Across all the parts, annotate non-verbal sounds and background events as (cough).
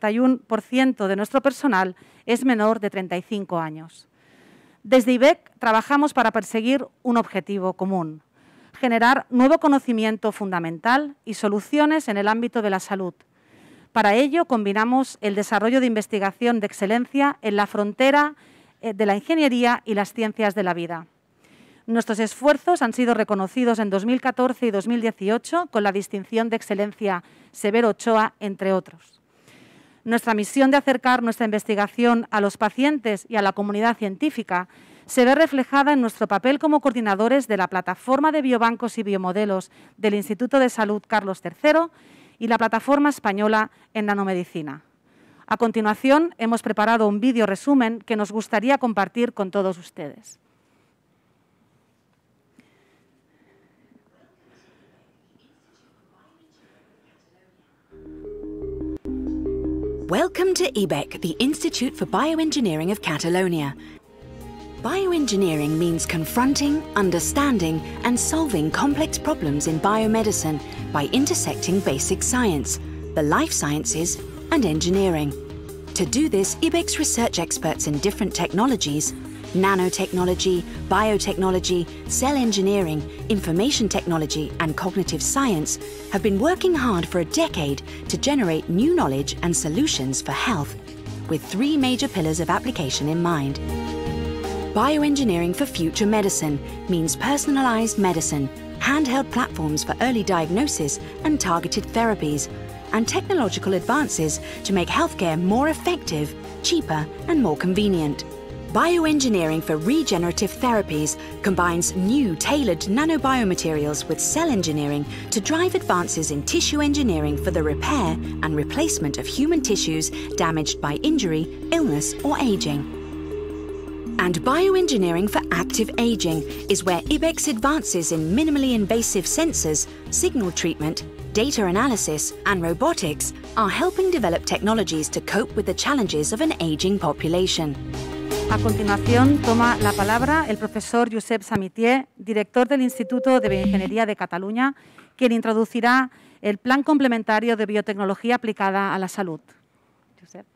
31% de nuestro personal es menor de 35 años. Desde IBEC trabajamos para perseguir un objetivo común, generar nuevo conocimiento fundamental y soluciones en el ámbito de la salud. Para ello, combinamos el desarrollo de investigación de excelencia en la frontera eh, de la ingeniería y las ciencias de la vida. Nuestros esfuerzos han sido reconocidos en 2014 y 2018 con la distinción de excelencia Severo Ochoa, entre otros. Nuestra misión de acercar nuestra investigación a los pacientes y a la comunidad científica se ve reflejada en nuestro papel como coordinadores de la plataforma de biobancos y biomodelos del Instituto de Salud Carlos III y la plataforma española en nanomedicina. A continuación, hemos preparado un vídeo resumen que nos gustaría compartir con todos ustedes. Welcome to IBEC, the Institute for Bioengineering of Catalonia. Bioengineering means confronting, understanding and solving complex problems in biomedicine by intersecting basic science, the life sciences and engineering. To do this, IBEC's research experts in different technologies nanotechnology, biotechnology, cell engineering, information technology and cognitive science have been working hard for a decade to generate new knowledge and solutions for health with three major pillars of application in mind. Bioengineering for future medicine means personalized medicine, handheld platforms for early diagnosis and targeted therapies, and technological advances to make healthcare more effective, cheaper and more convenient. Bioengineering for Regenerative Therapies combines new tailored nanobiomaterials with cell engineering to drive advances in tissue engineering for the repair and replacement of human tissues damaged by injury, illness or aging. And bioengineering for active aging is where IBEX advances in minimally invasive sensors, signal treatment, data analysis and robotics are helping develop technologies to cope with the challenges of an aging population. A continuación toma la palabra el profesor Josep Samitier, director del Instituto de Bioingeniería de Cataluña, quien introducirá el Plan Complementario de Biotecnología Aplicada a la Salud. Josep.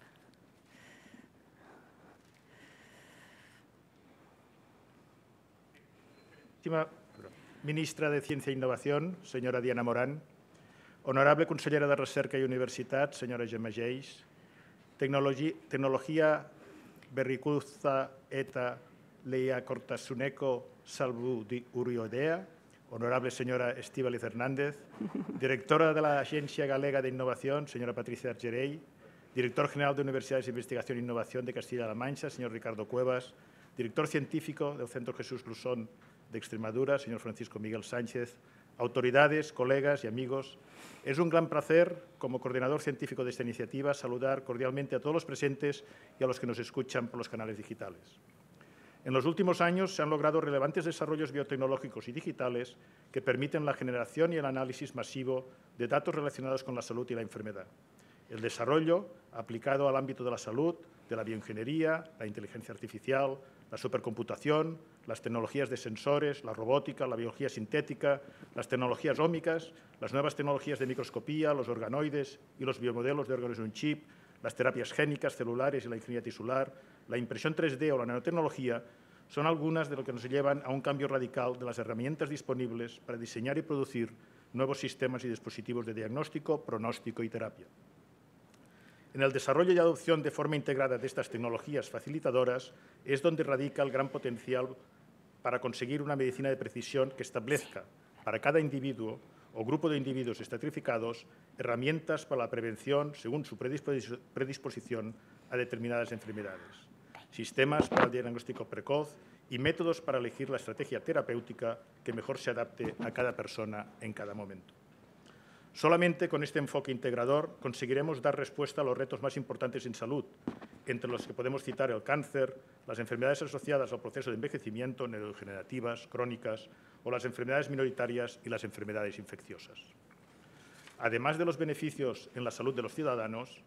ministra de Ciencia e Innovación, señora Diana Morán, honorable consellera de Recerca y Universidad, señora Gemma Geis, Tecnología berrikuza eta Leia Cortasuneco salbu di Uriodea, honorable señora Estíbaliz Hernández, directora de la Agencia Galega de Innovación, señora Patricia Argerey, director general de Universidades de Investigación e Innovación de Castilla-La Mancha, señor Ricardo Cuevas, director científico del Centro Jesús Luzón de Extremadura, señor Francisco Miguel Sánchez, autoridades, colegas y amigos, es un gran placer, como coordinador científico de esta iniciativa, saludar cordialmente a todos los presentes y a los que nos escuchan por los canales digitales. En los últimos años se han logrado relevantes desarrollos biotecnológicos y digitales que permiten la generación y el análisis masivo de datos relacionados con la salud y la enfermedad. El desarrollo, aplicado al ámbito de la salud, de la bioingeniería, la inteligencia artificial, la supercomputación, las tecnologías de sensores, la robótica, la biología sintética, las tecnologías ómicas, las nuevas tecnologías de microscopía, los organoides y los biomodelos de órganos en chip, las terapias génicas, celulares y la ingeniería tisular, la impresión 3D o la nanotecnología, son algunas de lo que nos llevan a un cambio radical de las herramientas disponibles para diseñar y producir nuevos sistemas y dispositivos de diagnóstico, pronóstico y terapia. En el desarrollo y adopción de forma integrada de estas tecnologías facilitadoras es donde radica el gran potencial para conseguir una medicina de precisión que establezca para cada individuo o grupo de individuos estratificados herramientas para la prevención según su predisposición a determinadas enfermedades, sistemas para el diagnóstico precoz y métodos para elegir la estrategia terapéutica que mejor se adapte a cada persona en cada momento. Solamente con este enfoque integrador conseguiremos dar respuesta a los retos más importantes en salud, entre los que podemos citar el cáncer, las enfermedades asociadas al proceso de envejecimiento, neurodegenerativas, crónicas o las enfermedades minoritarias y las enfermedades infecciosas. Además de los beneficios en la salud de los ciudadanos,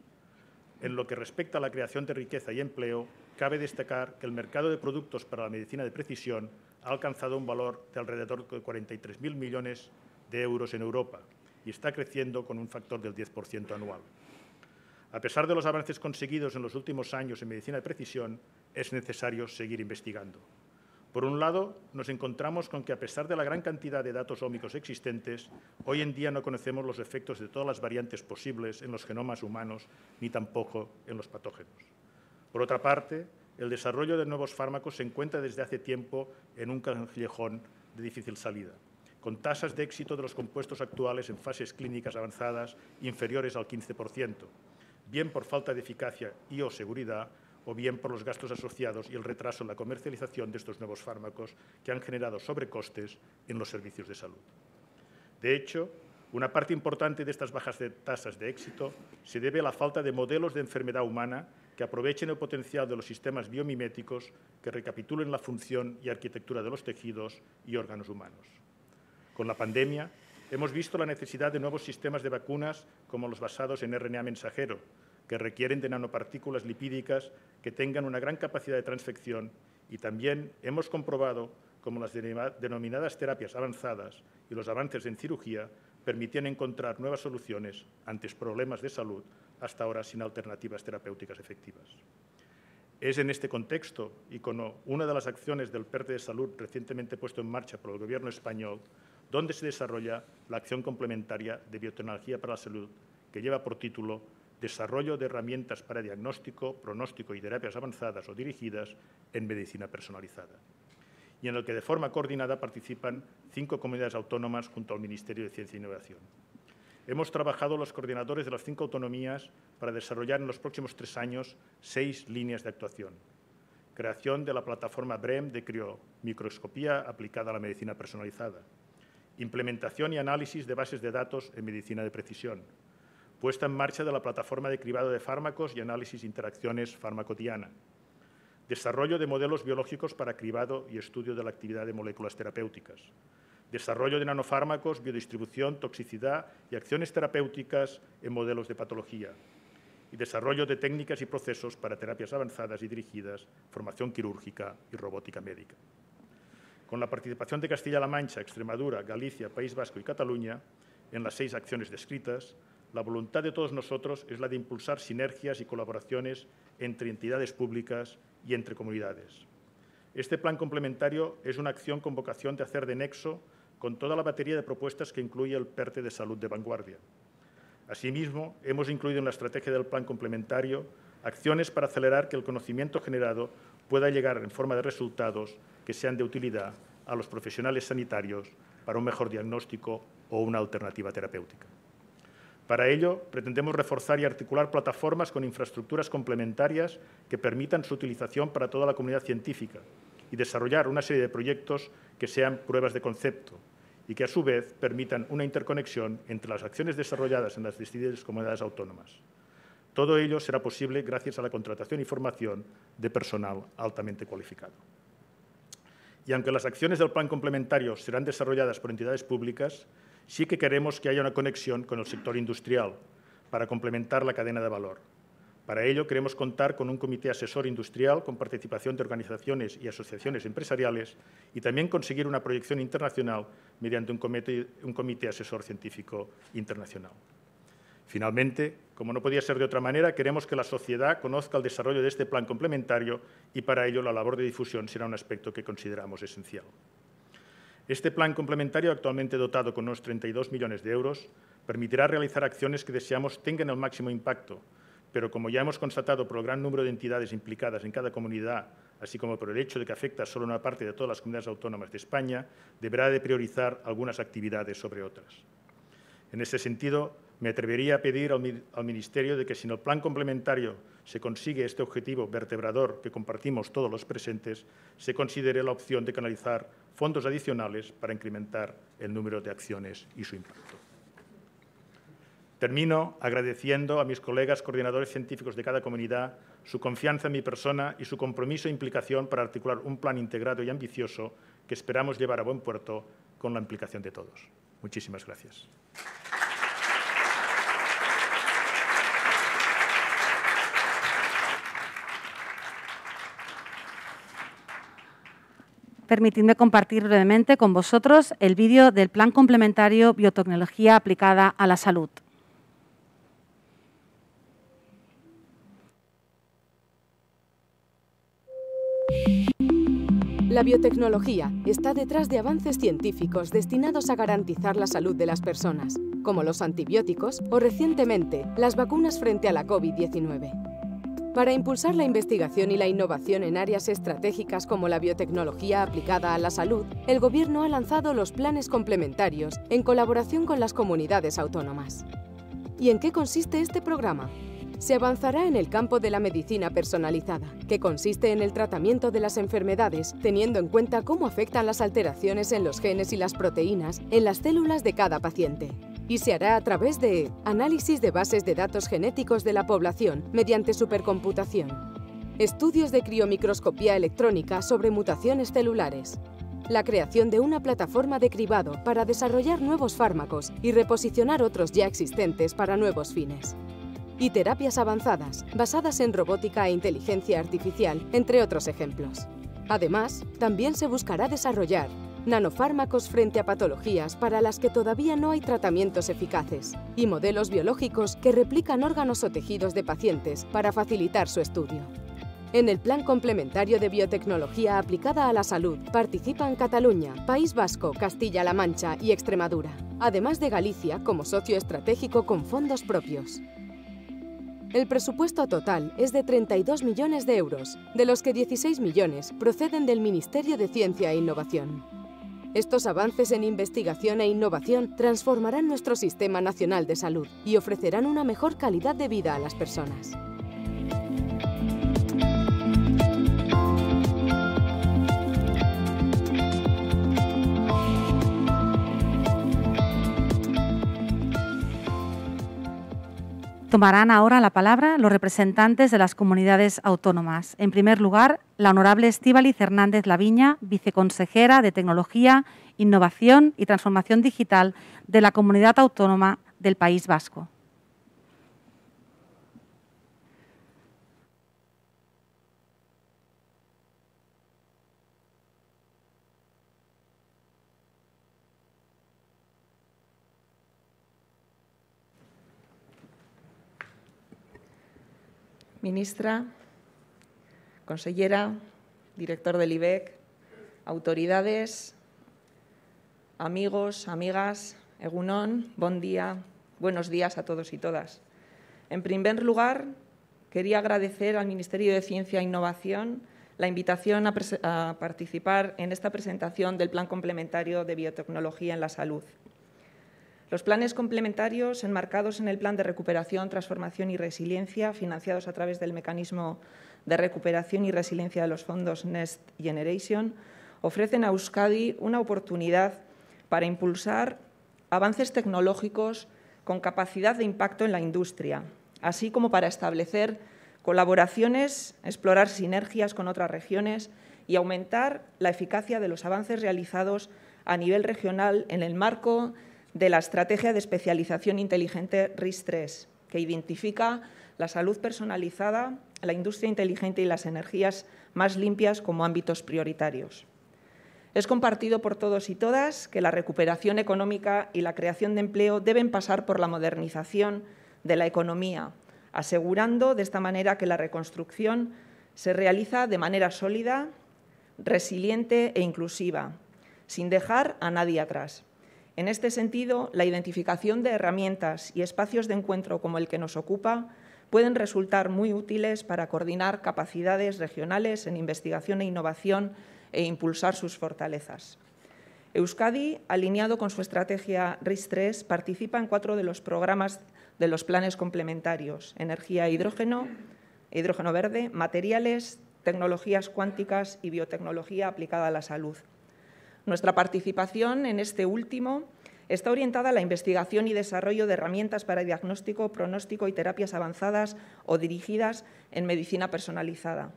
en lo que respecta a la creación de riqueza y empleo, cabe destacar que el mercado de productos para la medicina de precisión ha alcanzado un valor de alrededor de 43.000 millones de euros en Europa y está creciendo con un factor del 10% anual. A pesar de los avances conseguidos en los últimos años en medicina de precisión, es necesario seguir investigando. Por un lado, nos encontramos con que a pesar de la gran cantidad de datos ómicos existentes, hoy en día no conocemos los efectos de todas las variantes posibles en los genomas humanos ni tampoco en los patógenos. Por otra parte, el desarrollo de nuevos fármacos se encuentra desde hace tiempo en un callejón de difícil salida, con tasas de éxito de los compuestos actuales en fases clínicas avanzadas inferiores al 15%, bien por falta de eficacia y o seguridad, o bien por los gastos asociados y el retraso en la comercialización de estos nuevos fármacos que han generado sobrecostes en los servicios de salud. De hecho, una parte importante de estas bajas tasas de éxito se debe a la falta de modelos de enfermedad humana que aprovechen el potencial de los sistemas biomiméticos que recapitulen la función y arquitectura de los tejidos y órganos humanos. Con la pandemia, Hemos visto la necesidad de nuevos sistemas de vacunas como los basados en RNA mensajero, que requieren de nanopartículas lipídicas que tengan una gran capacidad de transfección y también hemos comprobado cómo las denominadas terapias avanzadas y los avances en cirugía permitían encontrar nuevas soluciones ante problemas de salud hasta ahora sin alternativas terapéuticas efectivas. Es en este contexto y con una de las acciones del PERTE e de salud recientemente puesto en marcha por el Gobierno español donde se desarrolla la acción complementaria de biotecnología para la salud, que lleva por título Desarrollo de herramientas para diagnóstico, pronóstico y terapias avanzadas o dirigidas en medicina personalizada, y en el que de forma coordinada participan cinco comunidades autónomas junto al Ministerio de Ciencia e Innovación. Hemos trabajado los coordinadores de las cinco autonomías para desarrollar en los próximos tres años seis líneas de actuación. Creación de la plataforma BREM de criomicroscopía aplicada a la medicina personalizada, implementación y análisis de bases de datos en medicina de precisión, puesta en marcha de la plataforma de cribado de fármacos y análisis de interacciones farmacotiana, desarrollo de modelos biológicos para cribado y estudio de la actividad de moléculas terapéuticas, desarrollo de nanofármacos, biodistribución, toxicidad y acciones terapéuticas en modelos de patología, y desarrollo de técnicas y procesos para terapias avanzadas y dirigidas, formación quirúrgica y robótica médica con la participación de Castilla-La Mancha, Extremadura, Galicia, País Vasco y Cataluña en las seis acciones descritas, la voluntad de todos nosotros es la de impulsar sinergias y colaboraciones entre entidades públicas y entre comunidades. Este plan complementario es una acción con vocación de hacer de nexo con toda la batería de propuestas que incluye el PERTE e de salud de vanguardia. Asimismo, hemos incluido en la estrategia del plan complementario acciones para acelerar que el conocimiento generado pueda llegar en forma de resultados que sean de utilidad a los profesionales sanitarios para un mejor diagnóstico o una alternativa terapéutica. Para ello, pretendemos reforzar y articular plataformas con infraestructuras complementarias que permitan su utilización para toda la comunidad científica y desarrollar una serie de proyectos que sean pruebas de concepto y que, a su vez, permitan una interconexión entre las acciones desarrolladas en las distintas comunidades autónomas. Todo ello será posible gracias a la contratación y formación de personal altamente cualificado. Y aunque las acciones del plan complementario serán desarrolladas por entidades públicas, sí que queremos que haya una conexión con el sector industrial para complementar la cadena de valor. Para ello, queremos contar con un comité asesor industrial con participación de organizaciones y asociaciones empresariales y también conseguir una proyección internacional mediante un comité, asesor científico internacional. Finalmente, como no podía ser de otra manera, queremos que la sociedad conozca el desarrollo de este plan complementario y para ello la labor de difusión será un aspecto que consideramos esencial. Este plan complementario, actualmente dotado con unos 32 millones de euros, permitirá realizar acciones que deseamos tengan el máximo impacto, pero como ya hemos constatado por el gran número de entidades implicadas en cada comunidad, así como por el hecho de que afecta solo una parte de todas las comunidades autónomas de España, deberá de priorizar algunas actividades sobre otras. En ese sentido, me atrevería a pedir al, Ministerio de que si en el plan complementario se consigue este objetivo vertebrador que compartimos todos los presentes, se considere la opción de canalizar fondos adicionales para incrementar el número de acciones y su impacto. Termino agradeciendo a mis colegas coordinadores científicos de cada comunidad su confianza en mi persona y su compromiso e implicación para articular un plan integrado y ambicioso que esperamos llevar a buen puerto con la implicación de todos. Muchísimas gracias. permitidme compartir brevemente con vosotros el vídeo del Plan Complementario Biotecnología aplicada a la salud. La biotecnología está detrás de avances científicos destinados a garantizar la salud de las personas, como los antibióticos o recientemente las vacunas frente a la COVID-19 para impulsar la investigación y la innovación en áreas estratégicas como la biotecnología aplicada a la salud, el Gobierno ha lanzado los planes complementarios en colaboración con las comunidades autónomas. ¿Y en qué consiste este programa? Se avanzará en el campo de la medicina personalizada, que consiste en el tratamiento de las enfermedades, teniendo en cuenta cómo afectan las alteraciones en los genes y las proteínas en las células de cada paciente y se hará a través de análisis de bases de datos genéticos de la población mediante supercomputación, estudios de criomicroscopía electrónica sobre mutaciones celulares, la creación de una plataforma de cribado para desarrollar nuevos fármacos y reposicionar otros ya existentes para nuevos fines y terapias avanzadas, basadas en robótica e inteligencia artificial, entre otros ejemplos. Además, también se buscará desarrollar nanofármacos frente a patologías para las que todavía no hay tratamientos eficaces y modelos biológicos que replican órganos o tejidos de pacientes para facilitar su estudio. En el Plan Complementario de Biotecnología aplicada a la salud participan Cataluña, País Vasco, Castilla-La Mancha y Extremadura, además de Galicia como socio estratégico con fondos propios. El presupuesto total es de 32 millones de euros, de los que 16 millones proceden del Ministerio de Ciencia e Innovación. Estos avances en investigación e innovación transformarán nuestro sistema nacional de salud y ofrecerán una mejor calidad de vida a las personas. Tomarán ahora la palabra los representantes de las comunidades autónomas. En primer lugar, la honorable Estíbaliz Hernández Laviña, viceconsejera de Tecnología, Innovación y Transformación Digital de la Comunidad Autónoma del País Vasco. ministra, consellera, director del IBEC, autoridades, amigos, amigas, Egunón, buen día, buenos días a todos y todas. En primer lugar, quería agradecer al Ministerio de Ciencia e Innovación la invitación a participar en esta presentación del Plan Complementario de Biotecnología en la Salud. Los planes complementarios enmarcados en el Plan de Recuperación, Transformación y Resiliencia, financiados a través del Mecanismo de Recuperación y Resiliencia de los fondos Next Generation, ofrecen a Euskadi una oportunidad para impulsar avances tecnológicos con capacidad de impacto en la industria, así como para establecer colaboraciones, explorar sinergias con otras regiones y aumentar la eficacia de los avances realizados a nivel regional en el marco de la Estrategia de Especialización Inteligente RIS-3, que identifica la salud personalizada, la industria inteligente y las energías más limpias como ámbitos prioritarios. Es compartido por todos y todas que la recuperación económica y la creación de empleo deben pasar por la modernización de la economía, asegurando de esta manera que la reconstrucción se realiza de manera sólida, resiliente e inclusiva, sin dejar a nadie atrás. En este sentido, la identificación de herramientas y espacios de encuentro como el que nos ocupa pueden resultar muy útiles para coordinar capacidades regionales en investigación e innovación e impulsar sus fortalezas. Euskadi, alineado con su estrategia RIS-3, participa en cuatro de los programas de los planes complementarios, energía e hidrógeno, hidrógeno verde, materiales, tecnologías cuánticas y biotecnología aplicada a la salud, nuestra participación en este último está orientada a la investigación y desarrollo de herramientas para diagnóstico, pronóstico y terapias avanzadas o dirigidas en medicina personalizada.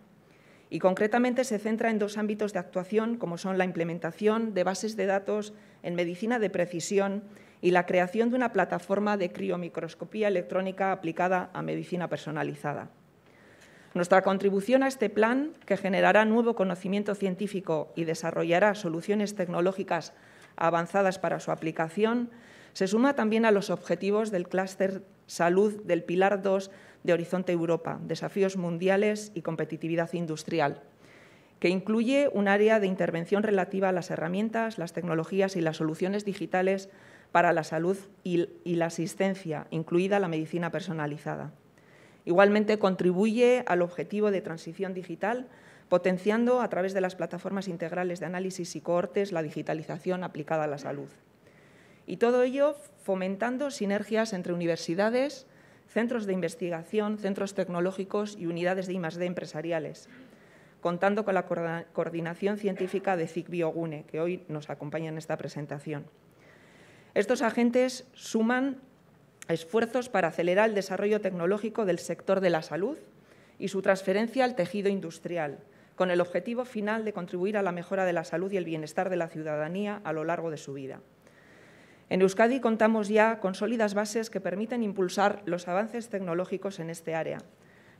Y concretamente se centra en dos ámbitos de actuación, como son la implementación de bases de datos en medicina de precisión y la creación de una plataforma de criomicroscopía electrónica aplicada a medicina personalizada. Nuestra contribución a este plan, que generará nuevo conocimiento científico y desarrollará soluciones tecnológicas avanzadas para su aplicación, se suma también a los objetivos del clúster salud del Pilar 2 de Horizonte Europa, desafíos mundiales y competitividad industrial, que incluye un área de intervención relativa a las herramientas, las tecnologías y las soluciones digitales para la salud y, la asistencia, incluida la medicina personalizada. Igualmente, contribuye al objetivo de transición digital, potenciando a través de las plataformas integrales de análisis y cohortes la digitalización aplicada a la salud. Y todo ello fomentando sinergias entre universidades, centros de investigación, centros tecnológicos y unidades de I+D empresariales, contando con la coordinación científica de CIC Biogune, que hoy nos acompaña en esta presentación. Estos agentes suman esfuerzos para acelerar el desarrollo tecnológico del sector de la salud y su transferencia al tejido industrial, con el objetivo final de contribuir a la mejora de la salud y el bienestar de la ciudadanía a lo largo de su vida. En Euskadi contamos ya con sólidas bases que permiten impulsar los avances tecnológicos en este área.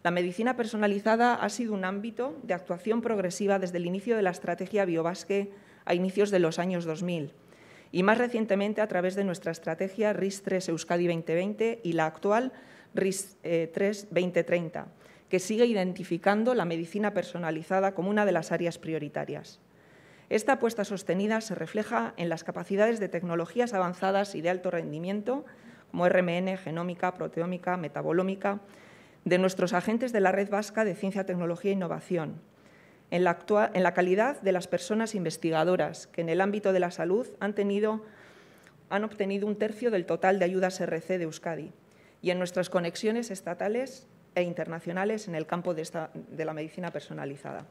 La medicina personalizada ha sido un ámbito de actuación progresiva desde el inicio de la estrategia Biobasque a inicios de los años 2000 y más recientemente a través de nuestra estrategia RIS 3 Euskadi 2020 y la actual RIS 3 2030, que sigue identificando la medicina personalizada como una de las áreas prioritarias. Esta apuesta sostenida se refleja en las capacidades de tecnologías avanzadas y de alto rendimiento, como RMN, genómica, proteómica, metabolómica, de nuestros agentes de la Red Vasca de Ciencia, Tecnología e Innovación, en la, calidad de las personas investigadoras, que en el ámbito de la salud han, obtenido un tercio del total de ayudas RC de Euskadi, y en nuestras conexiones estatales e internacionales en el campo de la medicina personalizada.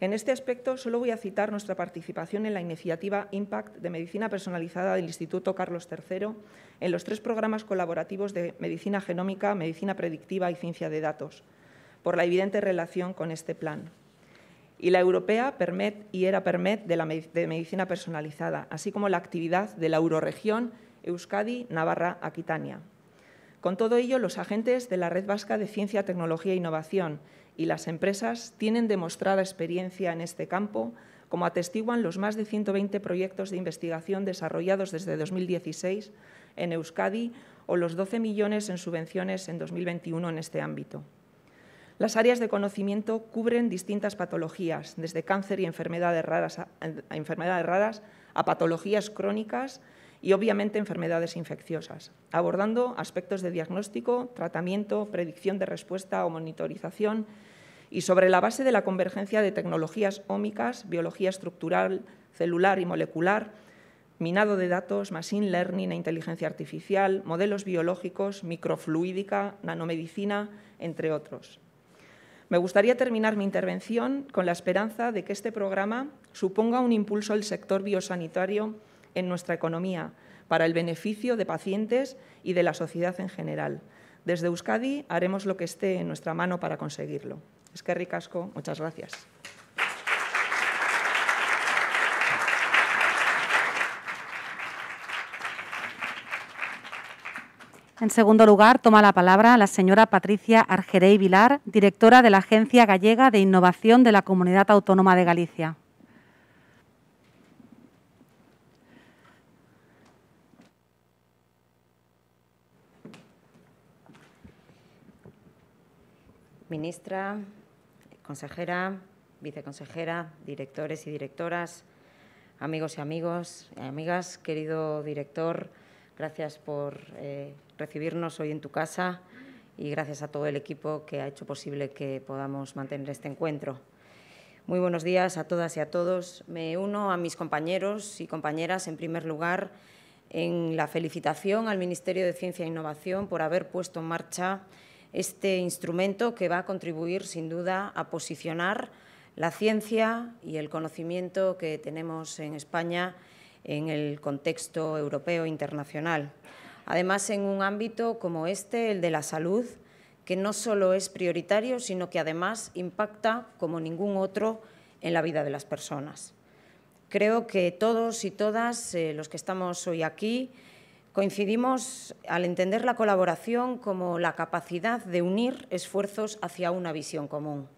En este aspecto, solo voy a citar nuestra participación en la iniciativa Impact de Medicina Personalizada del Instituto Carlos III en los tres programas colaborativos de Medicina Genómica, Medicina Predictiva y Ciencia de Datos, por la evidente relación con este plan y la europea PERMED y ERA PERMET de, la, de medicina personalizada, así como la actividad de la euroregión Euskadi, Navarra, Aquitania. Con todo ello, los agentes de la Red Vasca de Ciencia, Tecnología e Innovación y las empresas tienen demostrada experiencia en este campo, como atestiguan los más de 120 proyectos de investigación desarrollados desde 2016 en Euskadi o los 12 millones en subvenciones en 2021 en este ámbito. Las áreas de conocimiento cubren distintas patologías, desde cáncer y enfermedades raras a, enfermedades raras a patologías crónicas y obviamente enfermedades infecciosas, abordando aspectos de diagnóstico, tratamiento, predicción de respuesta o monitorización y sobre la base de la convergencia de tecnologías ómicas, biología estructural, celular y molecular, minado de datos, machine learning e inteligencia artificial, modelos biológicos, microfluídica, nanomedicina, entre otros. Me gustaría terminar mi intervención con la esperanza de que este programa suponga un impulso al sector biosanitario en nuestra economía, para el beneficio de pacientes y de la sociedad en general. Desde Euskadi haremos lo que esté en nuestra mano para conseguirlo. Es que ricasco, muchas gracias. En segundo lugar, toma la palabra la señora Patricia Argerey Vilar, directora de la Agencia Gallega de Innovación de la Comunidad Autónoma de Galicia. Ministra, consejera, viceconsejera, directores y directoras, amigos y amigos, amigas, querido director, gracias por eh, recibirnos hoy en tu casa y gracias a todo el equipo que ha hecho posible que podamos mantener este encuentro. Muy buenos días a todas y a todos. Me uno a mis compañeros y compañeras, en primer lugar, en la felicitación al Ministerio de Ciencia e Innovación por haber puesto en marcha este instrumento que va a contribuir, sin duda, a posicionar la ciencia y el conocimiento que tenemos en España en el contexto europeo e internacional. Además, en un ámbito como este, el de la salud, que no solo es prioritario, sino que además impacta como ningún otro en la vida de las personas. Creo que todos y todas eh, los que estamos hoy aquí coincidimos al entender la colaboración como la capacidad de unir esfuerzos hacia una visión común.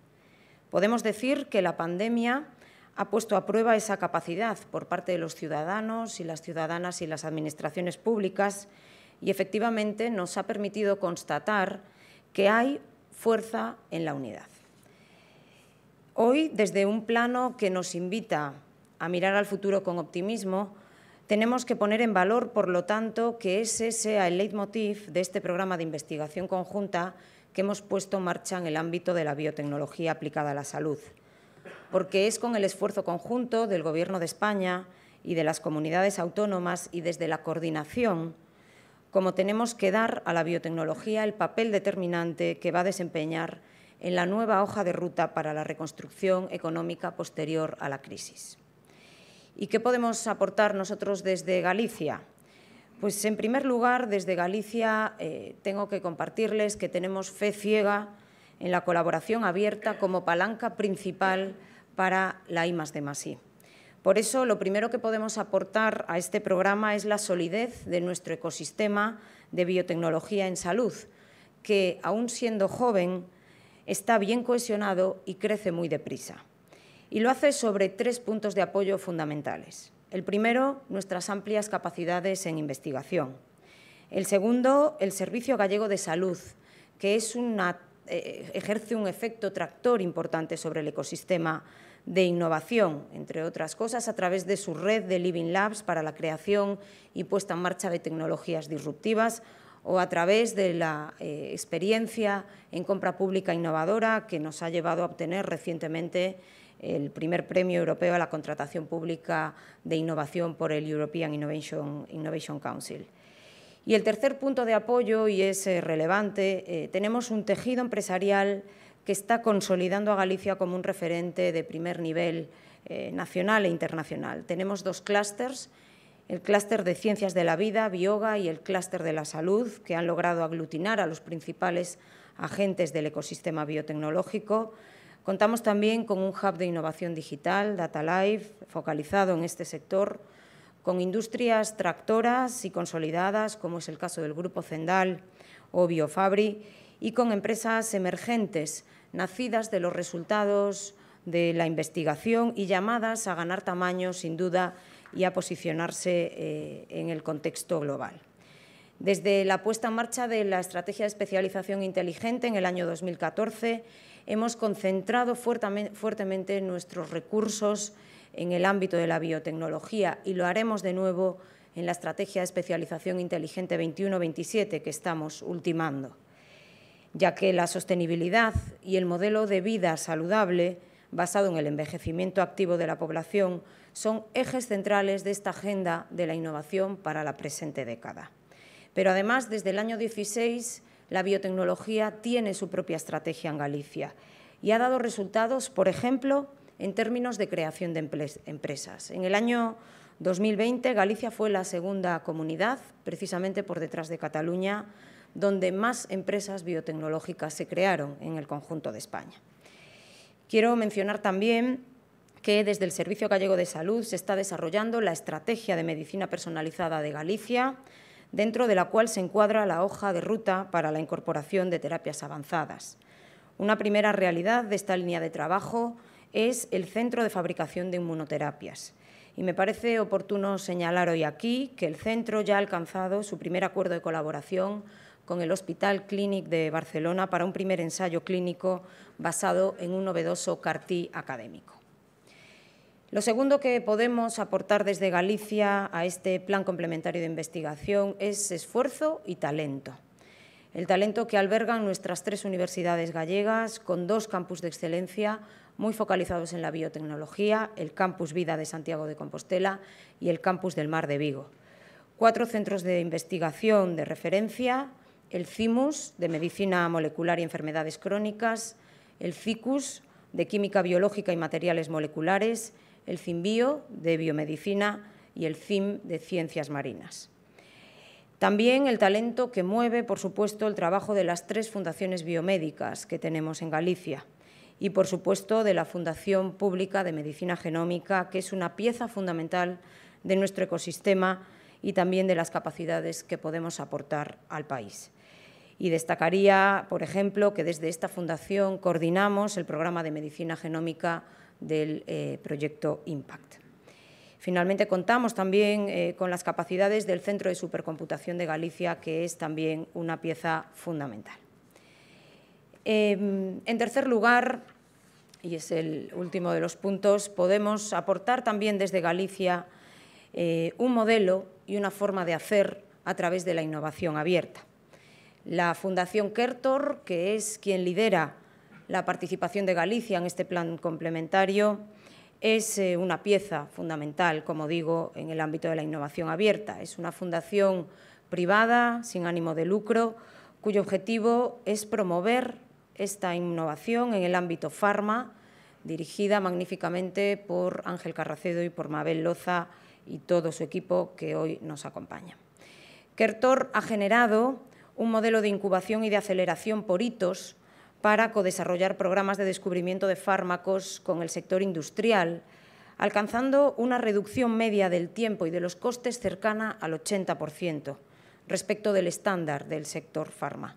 Podemos decir que la pandemia ha puesto a prueba esa capacidad por parte de los ciudadanos y las ciudadanas y las administraciones públicas y efectivamente nos ha permitido constatar que hay fuerza en la unidad. Hoy, desde un plano que nos invita a mirar al futuro con optimismo, tenemos que poner en valor, por lo tanto, que ese sea el leitmotiv de este programa de investigación conjunta que hemos puesto en marcha en el ámbito de la biotecnología aplicada a la salud, porque es con el esfuerzo conjunto del Gobierno de España y de las comunidades autónomas y desde la coordinación como tenemos que dar a la biotecnología el papel determinante que va a desempeñar en la nueva hoja de ruta para la reconstrucción económica posterior a la crisis. ¿Y qué podemos aportar nosotros desde Galicia? Pues en primer lugar, desde Galicia eh, tengo que compartirles que tenemos fe ciega en la colaboración abierta como palanca principal para la I por eso, lo primero que podemos aportar a este programa es la solidez de nuestro ecosistema de biotecnología en salud, que, aún siendo joven, está bien cohesionado y crece muy deprisa. Y lo hace sobre tres puntos de apoyo fundamentales. El primero, nuestras amplias capacidades en investigación. El segundo, el Servicio Gallego de Salud, que eh, ejerce un efecto tractor importante sobre el ecosistema de innovación, entre otras cosas, a través de su red de Living Labs para la creación y puesta en marcha de tecnologías disruptivas o a través de la eh, experiencia en compra pública innovadora que nos ha llevado a obtener recientemente el primer premio europeo a la contratación pública de innovación por el European Innovation, Innovation Council. Y el tercer punto de apoyo, y es eh, relevante, eh, tenemos un tejido empresarial que está consolidando a Galicia como un referente de primer nivel eh, nacional e internacional. Tenemos dos clústeres, el clúster de ciencias de la vida, bioga, y el clúster de la salud, que han logrado aglutinar a los principales agentes del ecosistema biotecnológico. Contamos también con un hub de innovación digital, Data Life, focalizado en este sector, con industrias tractoras y consolidadas, como es el caso del Grupo Zendal o Biofabri, y con empresas emergentes, nacidas de los resultados de la investigación y llamadas a ganar tamaño, sin duda, y a posicionarse eh, en el contexto global. Desde la puesta en marcha de la Estrategia de Especialización Inteligente en el año 2014, hemos concentrado fuertemente nuestros recursos en el ámbito de la biotecnología y lo haremos de nuevo en la Estrategia de Especialización Inteligente 21-27 que estamos ultimando ya que la sostenibilidad y el modelo de vida saludable basado en el envejecimiento activo de la población son ejes centrales de esta agenda de la innovación para la presente década. Pero además, desde el año 16, la biotecnología tiene su propia estrategia en Galicia y ha dado resultados, por ejemplo, en términos de creación de empresas. En el año 2020, Galicia fue la segunda comunidad, precisamente por detrás de Cataluña, donde más empresas biotecnológicas se crearon en el conjunto de España. Quiero mencionar también que desde el Servicio Gallego de Salud se está desarrollando la Estrategia de Medicina Personalizada de Galicia, dentro de la cual se encuadra la hoja de ruta para la incorporación de terapias avanzadas. Una primera realidad de esta línea de trabajo es el Centro de Fabricación de Inmunoterapias. Y me parece oportuno señalar hoy aquí que el centro ya ha alcanzado su primer acuerdo de colaboración con el Hospital Clínic de Barcelona para un primer ensayo clínico basado en un novedoso cartí académico. Lo segundo que podemos aportar desde Galicia a este plan complementario de investigación es esfuerzo y talento. El talento que albergan nuestras tres universidades gallegas con dos campus de excelencia muy focalizados en la biotecnología, el Campus Vida de Santiago de Compostela y el Campus del Mar de Vigo. Cuatro centros de investigación de referencia, el CIMUS de Medicina Molecular y Enfermedades Crónicas, el CICUS de Química Biológica y Materiales Moleculares, el CIMBIO de Biomedicina y el CIM de Ciencias Marinas. También el talento que mueve, por supuesto, el trabajo de las tres fundaciones biomédicas que tenemos en Galicia y, por supuesto, de la Fundación Pública de Medicina Genómica, que es una pieza fundamental de nuestro ecosistema y también de las capacidades que podemos aportar al país. Y destacaría, por ejemplo, que desde esta fundación coordinamos el programa de medicina genómica del eh, proyecto IMPACT. Finalmente, contamos también eh, con las capacidades del Centro de Supercomputación de Galicia, que es también una pieza fundamental. Em, en tercer lugar, y es el último de los puntos, podemos aportar también desde Galicia eh, un modelo y una forma de hacer a través de la innovación abierta la Fundación Kertor, que es quien lidera la participación de Galicia en este plan complementario, es eh, una pieza fundamental, como digo, en el ámbito de la innovación abierta. Es una fundación privada, sin ánimo de lucro, cuyo objetivo es promover esta innovación en el ámbito farma, dirigida magníficamente por Ángel Carracedo y por Mabel Loza y todo su equipo que hoy nos acompaña. Kertor ha generado un modelo de incubación y de aceleración por hitos para codesarrollar programas de descubrimiento de fármacos con el sector industrial, alcanzando una reducción media del tiempo y de los costes cercana al 80% respecto del estándar del sector farma.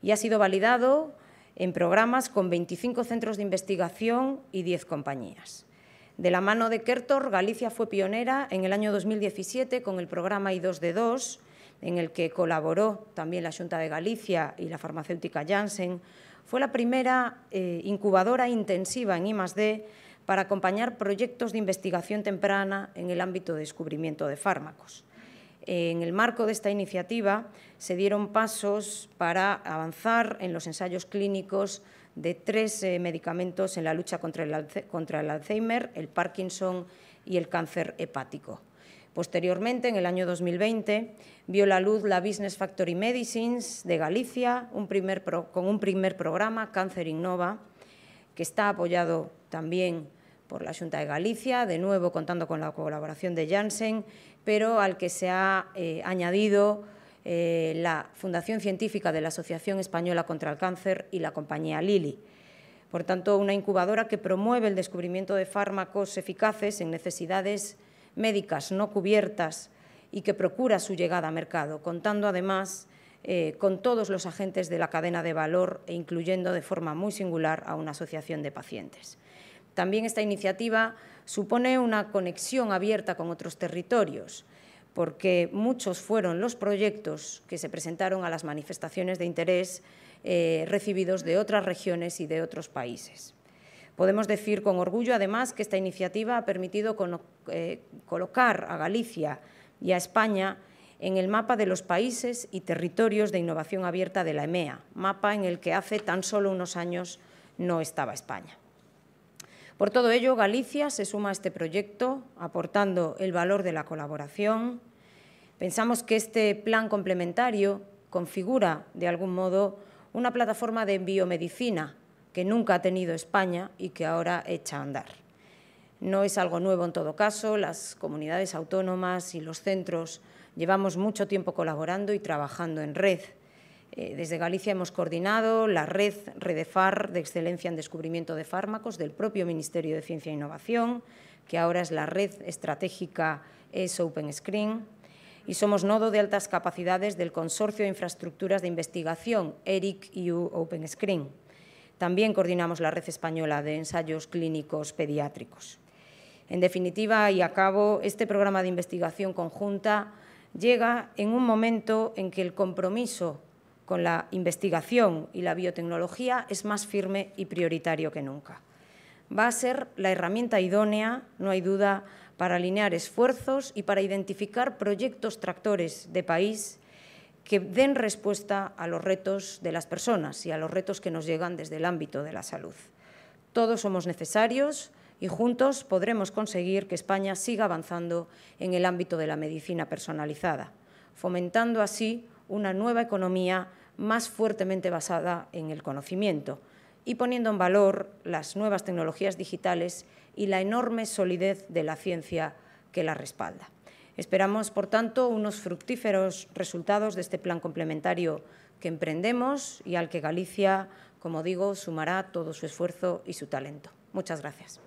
Y ha sido validado en programas con 25 centros de investigación y 10 compañías. De la mano de Kertor, Galicia fue pionera en el año 2017 con el programa I2D2, en el que colaboró también la Junta de Galicia y la farmacéutica Janssen, fue la primera eh, incubadora intensiva en I+.D. para acompañar proyectos de investigación temprana en el ámbito de descubrimiento de fármacos. En el marco de esta iniciativa se dieron pasos para avanzar en los ensayos clínicos de tres eh, medicamentos en la lucha contra el Alzheimer, el Parkinson y el cáncer hepático. Posteriormente, en el año 2020, vio la luz la Business Factory Medicines de Galicia, con un primer programa, Cáncer Innova, que está apoyado también por la Junta de Galicia, de nuevo contando con la colaboración de Janssen, pero al que se ha eh, añadido eh, la Fundación Científica de la Asociación Española contra el Cáncer y la compañía Lilly. Por tanto, una incubadora que promueve el descubrimiento de fármacos eficaces en necesidades médicas no cubiertas y que procura su llegada a mercado, contando además eh, con todos los agentes de la cadena de valor e incluyendo de forma muy singular a una asociación de pacientes. También esta iniciativa supone una conexión abierta con otros territorios, porque muchos fueron los proyectos que se presentaron a las manifestaciones de interés eh, recibidos de otras regiones y de otros países. Podemos decir con orgullo, además, que esta iniciativa ha permitido eh, colocar a Galicia y a España en el mapa de los países y territorios de innovación abierta de la EMEA, mapa en el que hace tan solo unos años no estaba España. Por todo ello, Galicia se suma a este proyecto, aportando el valor de la colaboración. Pensamos que este plan complementario configura, de algún modo, una plataforma de biomedicina que nunca ha tenido España y que ahora echa a andar. No es algo nuevo en todo caso, las comunidades autónomas y los centros llevamos mucho tiempo colaborando y trabajando en red. Eh, desde Galicia hemos coordinado la red Redefar de Excelencia en Descubrimiento de Fármacos del propio Ministerio de Ciencia e Innovación, que ahora es la red estratégica es Open Screen, y somos nodo de altas capacidades del Consorcio de Infraestructuras de Investigación, ERIC-EU Open Screen. También coordinamos la Red Española de Ensayos Clínicos Pediátricos. En definitiva y a cabo, este programa de investigación conjunta llega en un momento en que el compromiso con la investigación y la biotecnología es más firme y prioritario que nunca. Va a ser la herramienta idónea, no hay duda, para alinear esfuerzos y para identificar proyectos tractores de país que den respuesta a los retos de las personas y a los retos que nos llegan desde el ámbito de la salud. Todos somos necesarios y juntos podremos conseguir que España siga avanzando en el ámbito de la medicina personalizada, fomentando así una nueva economía más fuertemente basada en el conocimiento y poniendo en valor las nuevas tecnologías digitales y la enorme solidez de la ciencia que la respalda. Esperamos, por tanto, unos fructíferos resultados de este plan complementario que emprendemos y al que Galicia, como digo, sumará todo su esfuerzo y su talento. Muchas gracias.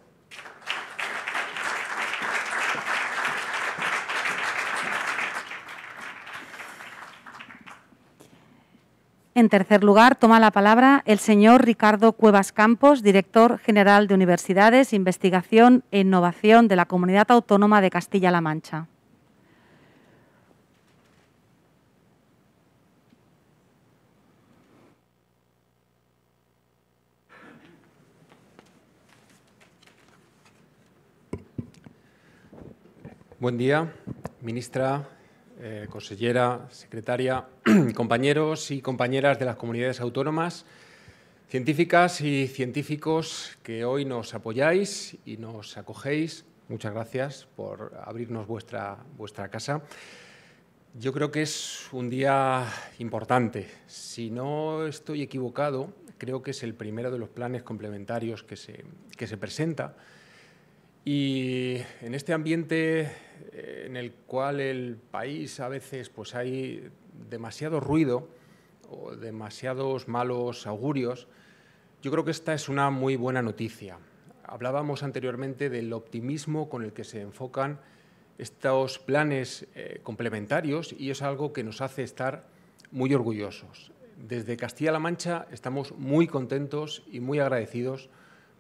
En tercer lugar, toma la palabra el señor Ricardo Cuevas Campos, director general de Universidades, Investigación e Innovación de la Comunidad Autónoma de Castilla-La Mancha. Buen día, ministra, eh, consellera, secretaria, (clears throat) compañeros y compañeras de las comunidades autónomas, científicas y científicos que hoy nos apoyáis y nos acogéis. Muchas gracias por abrirnos vuestra, vuestra casa. Yo creo que es un día importante. Si no estoy equivocado, creo que es el primero de los planes complementarios que se presenta y en este ambiente eh, en el cual el país a veces pues hay demasiado ruido o demasiados malos augurios, yo creo que esta es una muy buena noticia. Hablábamos anteriormente del optimismo con el que se enfocan estos planes eh, complementarios y es algo que nos hace estar muy orgullosos. Desde Castilla-La Mancha estamos muy contentos y muy agradecidos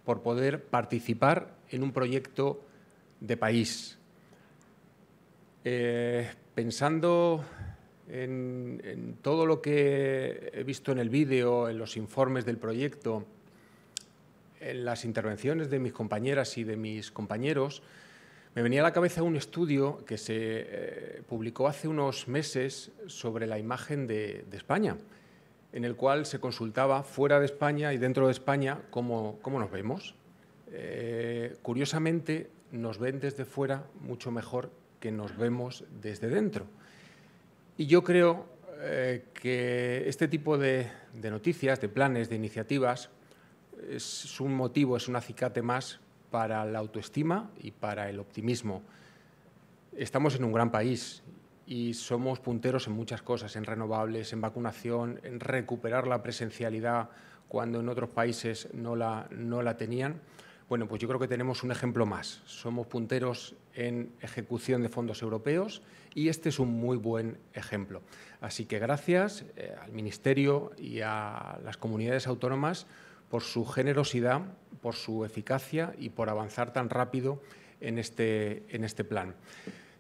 por poder participar en un proyecto de país. Eh, pensando en, todo lo que he visto en el vídeo, en los informes del proyecto, en las intervenciones de mis compañeras y de mis compañeros, me venía a la cabeza un estudio que se eh, publicó hace unos meses sobre la imagen de España en el cual se consultaba fuera de España y dentro de España cómo, cómo nos vemos. Eh, curiosamente, nos ven desde fuera mucho mejor que nos vemos desde dentro. Y yo creo eh, que este tipo de, de, noticias, de planes, de iniciativas, es un motivo, es un acicate más para la autoestima y para el optimismo. Estamos en un gran país y somos punteros en muchas cosas, en renovables, en vacunación, en recuperar la presencialidad cuando en otros países no la, no la tenían. Bueno, pues yo creo que tenemos un ejemplo más. Somos punteros en ejecución de fondos europeos y este es un muy buen ejemplo. Así que gracias eh, al Ministerio y a las comunidades autónomas por su generosidad, por su eficacia y por avanzar tan rápido en este, en este plan.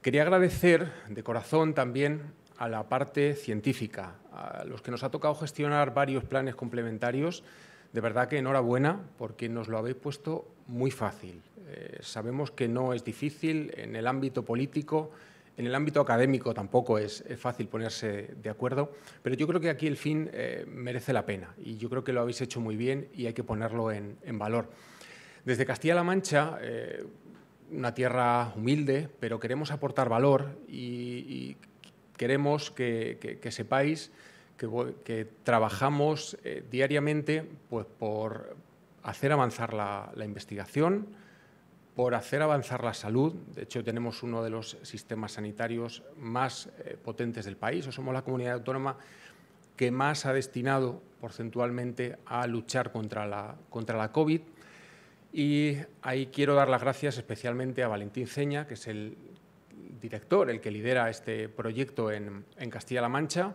Quería agradecer de corazón también a la parte científica, a los que nos ha tocado gestionar varios planes complementarios. De verdad que enhorabuena porque nos lo habéis puesto muy fácil. Eh, sabemos que no es difícil en el ámbito político, en el ámbito académico tampoco es, fácil ponerse de acuerdo, pero yo creo que aquí el fin eh, merece la pena y yo creo que lo habéis hecho muy bien y hay que ponerlo en, valor. Desde Castilla-La Mancha, eh, una tierra humilde, pero queremos aportar valor y, queremos que, sepáis que, trabajamos eh, diariamente pues, por hacer avanzar la, investigación, por hacer avanzar la salud. De hecho, tenemos uno de los sistemas sanitarios más eh, potentes del país, o somos la comunidad autónoma que más ha destinado porcentualmente a luchar contra la, contra la COVID y ahí quiero dar las gracias especialmente a Valentín Ceña, que es el director, el que lidera este proyecto en, Castilla-La Mancha.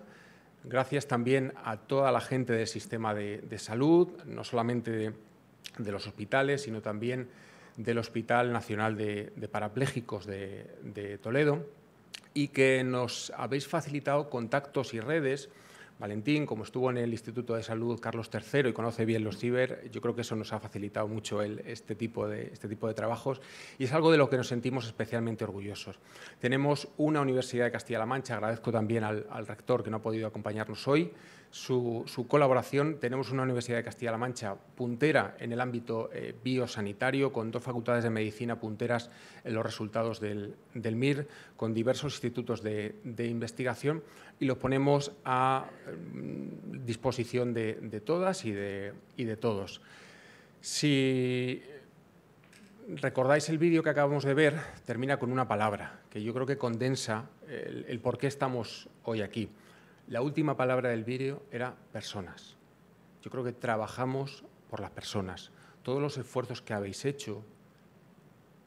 Gracias también a toda la gente del sistema de, salud, no solamente de, los hospitales, sino también del Hospital Nacional de Parapléjicos de Toledo, y que nos habéis facilitado contactos y redes Valentín, como estuvo en el Instituto de Salud Carlos III y conoce bien los ciber, yo creo que eso nos ha facilitado mucho este, tipo de, este tipo de trabajos y es algo de lo que nos sentimos especialmente orgullosos. Tenemos una Universidad de Castilla-La Mancha, agradezco también al rector que no ha podido acompañarnos hoy, su, colaboración. Tenemos una Universidad de Castilla-La Mancha puntera en el ámbito eh, biosanitario, con dos facultades de medicina punteras en los resultados del, MIR, con diversos institutos de, investigación y los ponemos a mm, disposición de, todas y de, todos. Si recordáis el vídeo que acabamos de ver, termina con una palabra que yo creo que condensa el por qué estamos hoy aquí. La última palabra del vídeo era personas. Yo creo que trabajamos por las personas. Todos los esfuerzos que habéis hecho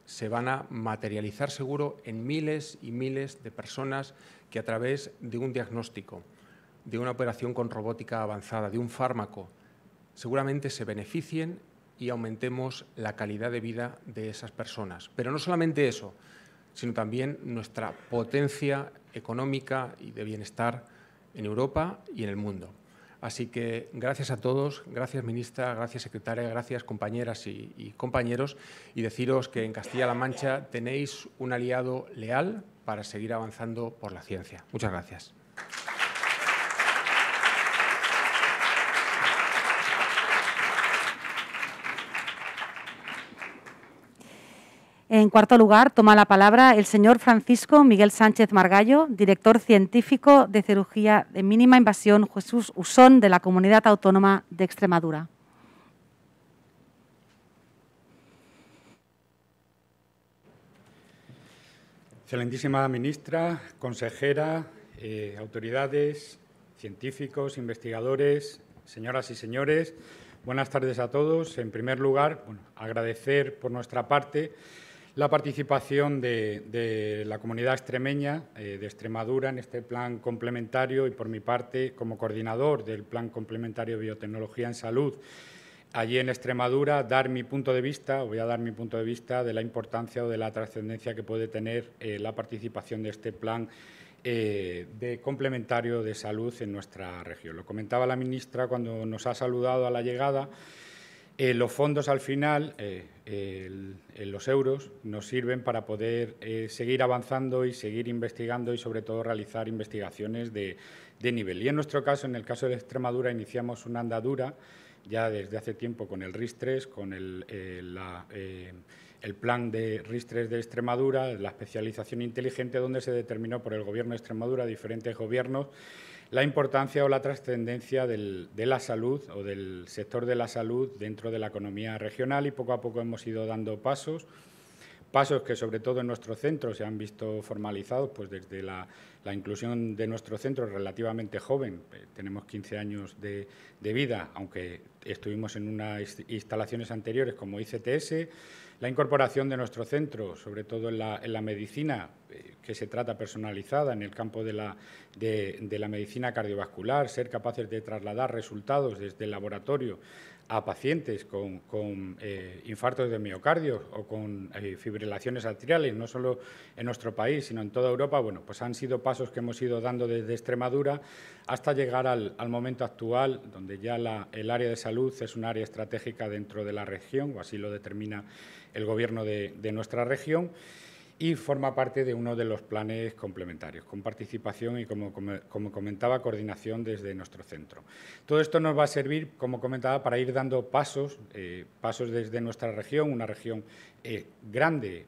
se van a materializar seguro en miles y miles de personas que a través de un diagnóstico, de una operación con robótica avanzada, de un fármaco, seguramente se beneficien y aumentemos la calidad de vida de esas personas. Pero no solamente eso, sino también nuestra potencia económica y de bienestar en Europa y en el mundo. Así que gracias a todos, gracias ministra, gracias secretaria, gracias compañeras y, compañeros y deciros que en Castilla-La Mancha tenéis un aliado leal para seguir avanzando por la ciencia. Muchas gracias. En cuarto lugar, toma la palabra el señor Francisco Miguel Sánchez Margallo, director científico de cirugía de mínima invasión Jesús Usón de la Comunidad Autónoma de Extremadura. Excelentísima ministra, consejera, eh, autoridades, científicos, investigadores, señoras y señores, buenas tardes a todos. En primer lugar, agradecer por nuestra parte la participación de, la comunidad extremeña eh, de Extremadura en este plan complementario y por mi parte como coordinador del plan complementario biotecnología en salud allí en Extremadura dar mi punto de vista, voy a dar mi punto de vista de la importancia o de la trascendencia que puede tener eh, la participación de este plan eh, de complementario de salud en nuestra región. Lo comentaba la ministra cuando nos ha saludado a la llegada. Eh, los fondos al final, eh, los euros, nos sirven para poder eh, seguir avanzando y seguir investigando y sobre todo realizar investigaciones de, nivel. Y en nuestro caso, en el caso de Extremadura, iniciamos una andadura ya desde hace tiempo con el RIS-3, con el, el plan de RIS-3 de Extremadura, la especialización inteligente, donde se determinó por el Gobierno de Extremadura, diferentes gobiernos, la importancia o la trascendencia de la salud o del sector de la salud dentro de la economía regional y poco a poco hemos ido dando pasos, pasos que sobre todo en nuestro centro se han visto formalizados pues desde la, inclusión de nuestro centro relativamente joven, eh, tenemos 15 años de, de vida, aunque estuvimos en unas instalaciones anteriores como ICTS, la incorporación de nuestro centro, sobre todo en la, medicina, eh, que se trata personalizada en el campo de la, medicina cardiovascular, ser capaces de trasladar resultados desde el laboratorio a pacientes con, eh, infartos de miocardio o con eh, fibrilaciones arteriales, no solo en nuestro país, sino en toda Europa, bueno, pues han sido pasos que hemos ido dando desde Extremadura hasta llegar al, momento actual, donde ya el área de salud es un área estratégica dentro de la región, o así lo determina el gobierno de, nuestra región y forma parte de uno de los planes complementarios, con participación y, como, comentaba, coordinación desde nuestro centro. Todo esto nos va a servir, como comentaba, para ir dando pasos, eh, pasos desde nuestra región, una región eh, grande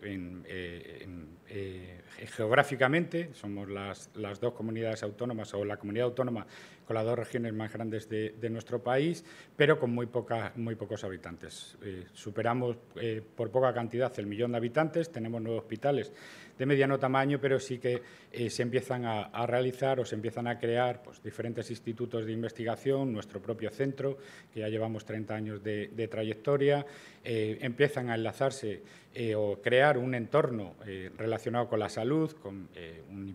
eh, geográficamente, somos las dos comunidades autónomas o la comunidad autónoma con las dos regiones más grandes de, nuestro país, pero con muy, pocos habitantes. Eh, superamos eh, por poca cantidad el millón de habitantes, tenemos nuevos hospitales de mediano tamaño, pero sí que eh, se empiezan a, realizar o se empiezan a crear pues, diferentes institutos de investigación, nuestro propio centro, que ya llevamos 30 años de, trayectoria, empiezan a enlazarse o crear un entorno relacionado con la salud, con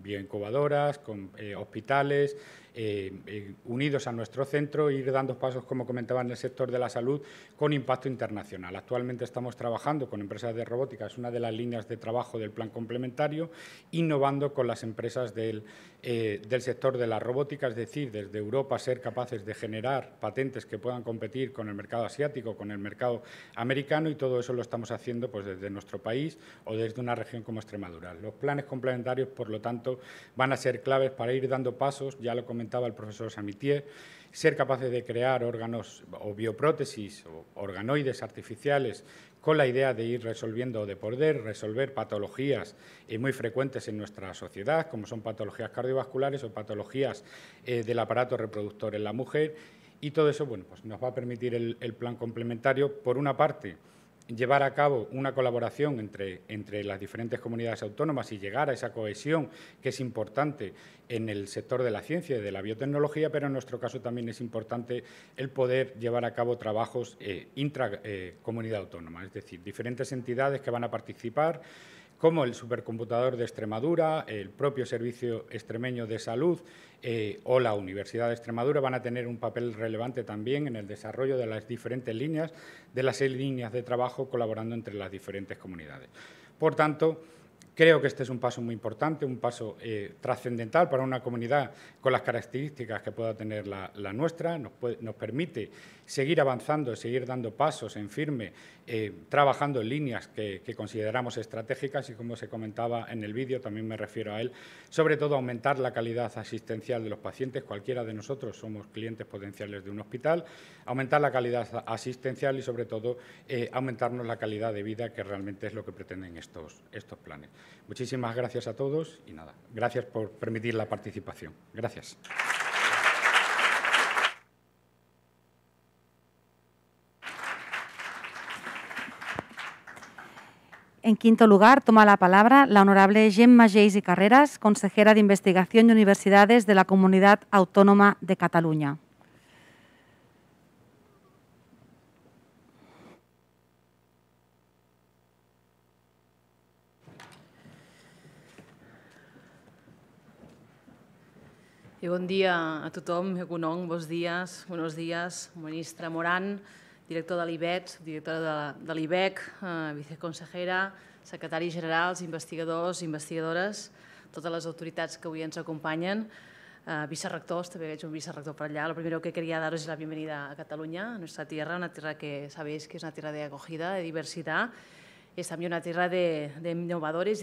bioincubadoras, con hospitales, eh, eh, unidos a nuestro centro, ir dando pasos, como comentaba, en el sector de la salud con impacto internacional. Actualmente estamos trabajando con empresas de robótica, es una de las líneas de trabajo del plan complementario, innovando con las empresas del eh, del sector de la robótica, es decir, desde Europa ser capaces de generar patentes que puedan competir con el mercado asiático, con el mercado americano y todo eso lo estamos haciendo pues, desde nuestro país o desde una región como Extremadura. Los planes complementarios, por lo tanto, van a ser claves para ir dando pasos, ya lo comentaba el profesor Samitier, ser capaces de crear órganos o bioprótesis o organoides artificiales con la idea de ir resolviendo, de poder resolver patologías eh, muy frecuentes en nuestra sociedad, como son patologías cardiovasculares o patologías eh, del aparato reproductor en la mujer. Y todo eso pues nos va a permitir el plan complementario, por una parte, llevar a cabo una colaboración entre, entre, las diferentes comunidades autónomas y llegar a esa cohesión que es importante en el sector de la ciencia y de la biotecnología, pero en nuestro caso también es importante el poder llevar a cabo trabajos eh, intra eh, comunidad autónoma, es decir, diferentes entidades que van a participar como el Supercomputador de Extremadura, el propio Servicio Extremeño de Salud eh, o la Universidad de Extremadura van a tener un papel relevante también en el desarrollo de las diferentes líneas, de las seis líneas de trabajo colaborando entre las diferentes comunidades. Por tanto, Creo que este es un paso muy importante, un paso eh, trascendental para una comunidad con las características que pueda tener la, nuestra. Nos, permite seguir avanzando, seguir dando pasos en firme, eh, trabajando en líneas que, consideramos estratégicas y, como se comentaba en el vídeo, también me refiero a él, sobre todo aumentar la calidad asistencial de los pacientes. Cualquiera de nosotros somos clientes potenciales de un hospital, aumentar la calidad asistencial y, sobre todo, eh, aumentarnos la calidad de vida, que realmente es lo que pretenden estos planes. Muchísimas gracias a todos y nada, gracias por permitir la participación. Gracias. En quinto lugar, toma la palabra la honorable Gemma Geis y Carreras, consejera de Investigación y Universidades de la Comunidad Autónoma de Cataluña. I bon dia a tothom, Econong, bons dies, bons dies, ministra Morán, director de l'IBET, directora de, de l'IBEC, eh, secretari secretaris generals, investigadors, investigadores, totes les autoritats que avui ens acompanyen, eh, vicerrectors, també veig un vicerrector per allà. Lo primer que queria daros és la benvenida a Catalunya, a nostra tierra, una tierra que sabeu que és una tierra de acogida, de diversitat, és també una tierra de, de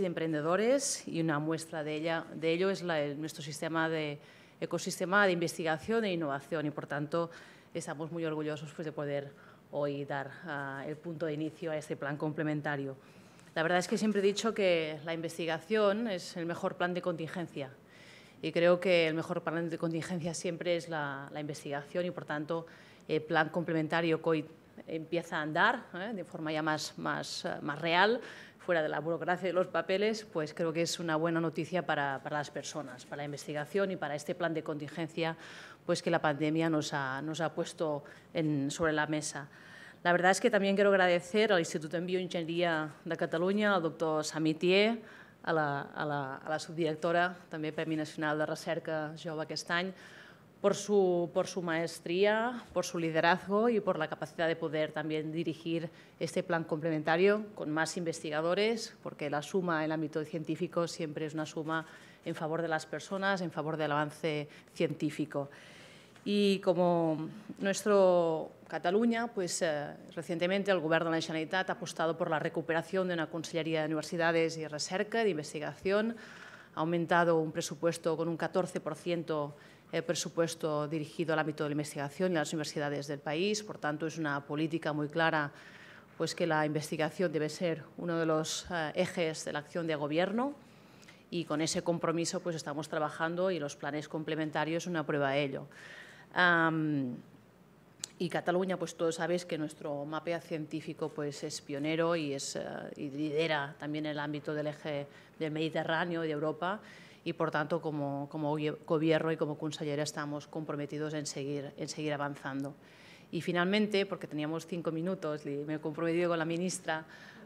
d'emprendedores i una muestra de, és la, el, nostre sistema de ecosistema de investigación e innovación y, por tanto, estamos muy orgullosos pues, de poder hoy dar ah, el punto de inicio a este plan complementario. La verdad es que siempre he dicho que la investigación es el mejor plan de contingencia y creo que el mejor plan de contingencia siempre es la, investigación y, por tanto, el plan complementario que hoy empieza a andar ¿eh? de forma ya más, más, ah, más real fuera de la burocracia y los papeles, pues creo que es una buena noticia para, las personas, para la investigación y para este plan de contingencia pues que la pandemia nos ha, puesto sobre la mesa. La verdad es que también quiero agradecer al Instituto de Bioingeniería de Cataluña, al doctor Samitier, a la, subdirectora también Premi Nacional de Recerca Jova aquest por su, por su maestría, por su liderazgo y por la capacidad de poder también dirigir este plan complementario con más investigadores, porque la suma en el ámbito científico siempre es una suma en favor de las personas, en favor del avance científico. Y como nuestro Cataluña, pues eh, recientemente el Gobierno de la Generalitat ha apostado por la recuperación de una Consellería de Universidades y Recerca de Investigación, ha aumentado un presupuesto con un 14% ...el eh, presupuesto dirigido al ámbito de la investigación y a las universidades del país. Por tanto, es una política muy clara pues que la investigación debe ser uno de los eh, ejes de la acción de gobierno y con ese compromiso pues estamos trabajando y los planes complementarios son una prueba de ello. y Cataluña, pues todos sabéis que nuestro mapeo científico pues, es pionero y, es, eh, y lidera también el ámbito del eje del Mediterráneo y de Europa y por tanto como, como, gobierno y como consellera estamos comprometidos en seguir, en seguir avanzando. Y finalmente, porque teníamos cinco minutos, me he comprometido con la ministra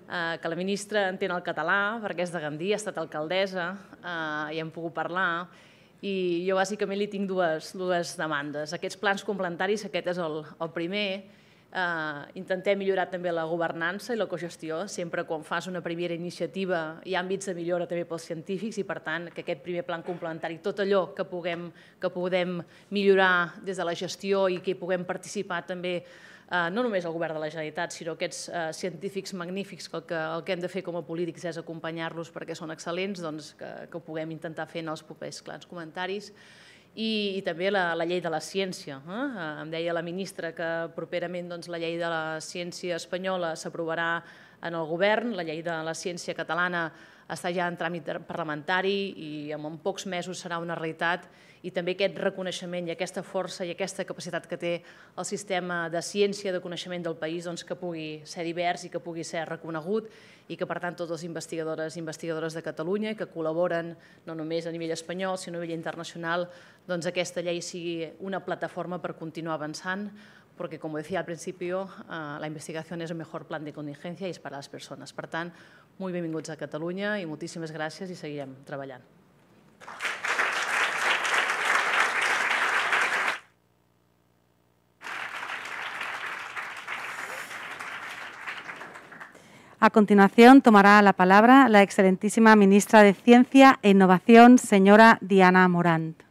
eh, que la ministra entén el català, perquè és de Gandia, ha estat alcaldessa, eh, i hem pogut parlar, i jo bàsicament li tinc dues, dues demandes. Aquests plans complementaris, aquest és el, el primer, eh, intentem millorar també la governança i la cogestió, sempre quan fas una primera iniciativa hi ha àmbits de millora també pels científics i per tant que aquest primer plan complementari, tot allò que puguem, que podem millorar des de la gestió i que hi puguem participar també eh, no només el govern de la Generalitat, sinó aquests eh, científics magnífics que el, que el que hem de fer com a polítics és acompanyar-los perquè són excel·lents, doncs que, que ho puguem intentar fer en els propers clans comentaris i, i també la, la llei de la ciència. Eh? Em deia la ministra que properament doncs, la llei de la ciència espanyola s'aprovarà en el govern, la llei de la ciència catalana està ja en tràmit parlamentari i en pocs mesos serà una realitat i també aquest reconeixement i aquesta força i aquesta capacitat que té el sistema de ciència, de coneixement del país, doncs, que pugui ser divers i que pugui ser reconegut i que, per tant, tots els investigadores i investigadores de Catalunya que col·laboren no només a nivell espanyol, sinó a nivell internacional, doncs, aquesta llei sigui una plataforma para continuar avanzando porque, como decía al principio, eh, la investigación es el mejor plan de contingencia y es para las personas. Per tant, muy benvinguts a Catalunya y muchísimas gracias y seguirem trabajando. A continuación tomará la palabra la excelentísima ministra de Ciencia e Innovación, señora Diana Morant.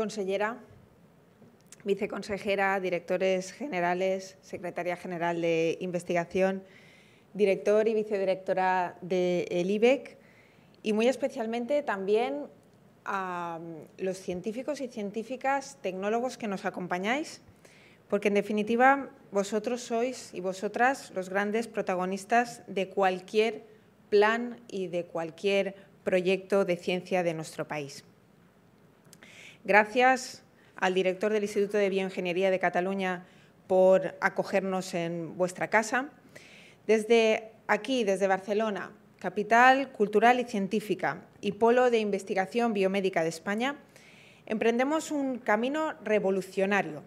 Consellera, viceconsejera, directores generales, secretaria general de investigación, director y vicedirectora del de IBEC y muy especialmente también a los científicos y científicas, tecnólogos que nos acompañáis, porque en definitiva vosotros sois y vosotras los grandes protagonistas de cualquier plan y de cualquier proyecto de ciencia de nuestro país. Gracias al director del Instituto de Bioingeniería de Cataluña por acogernos en vuestra casa. Desde aquí, desde Barcelona, capital cultural y científica y polo de investigación biomédica de España, emprendemos un camino revolucionario.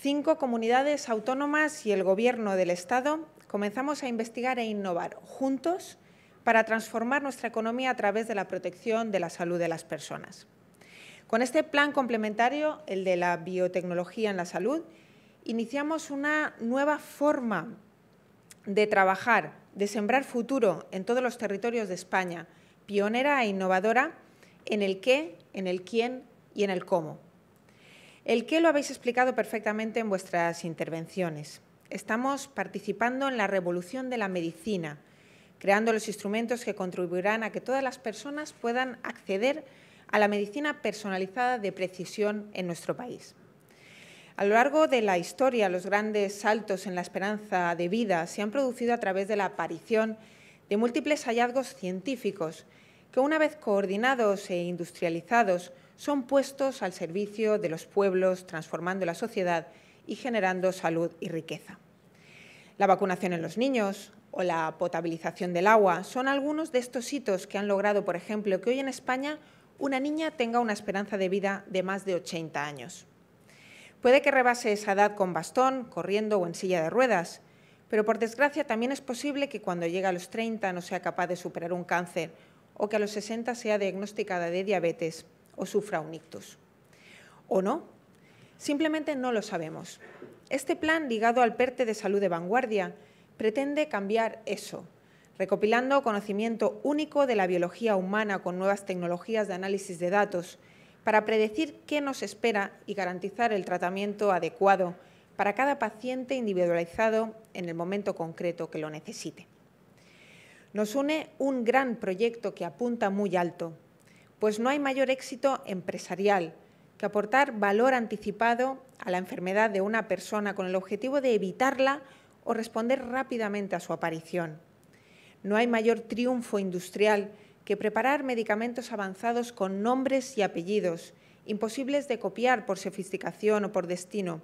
Cinco comunidades autónomas y el Gobierno del Estado comenzamos a investigar e innovar juntos para transformar nuestra economía a través de la protección de la salud de las personas. Con este plan complementario, el de la biotecnología en la salud, iniciamos una nueva forma de trabajar, de sembrar futuro en todos los territorios de España, pionera e innovadora en el qué, en el quién y en el cómo. El qué lo habéis explicado perfectamente en vuestras intervenciones. Estamos participando en la revolución de la medicina, creando los instrumentos que contribuirán a que todas las personas puedan acceder a la medicina personalizada de precisión en nuestro país. A lo largo de la historia, los grandes saltos en la esperanza de vida se han producido a través de la aparición de múltiples hallazgos científicos que, una vez coordinados e industrializados, son puestos al servicio de los pueblos, transformando la sociedad y generando salud y riqueza. La vacunación en los niños o la potabilización del agua son algunos de estos hitos que han logrado, por ejemplo, que hoy en España una niña tenga una esperanza de vida de más de 80 años. Puede que rebase esa edad con bastón, corriendo o en silla de ruedas, pero por desgracia también es posible que cuando llegue a los 30 no sea capaz de superar un cáncer o que a los 60 sea diagnosticada de diabetes o sufra un ictus. ¿O no? Simplemente no lo sabemos. Este plan, ligado al PERTE de salud de vanguardia, pretende cambiar eso, recopilando conocimiento único de la biología humana con nuevas tecnologías de análisis de datos, para predecir qué nos espera y garantizar el tratamiento adecuado para cada paciente individualizado en el momento concreto que lo necesite. Nos une un gran proyecto que apunta muy alto, pues no hay mayor éxito empresarial que aportar valor anticipado a la enfermedad de una persona con el objetivo de evitarla o responder rápidamente a su aparición. No hay mayor triunfo industrial que preparar medicamentos avanzados con nombres y apellidos, imposibles de copiar por sofisticación o por destino.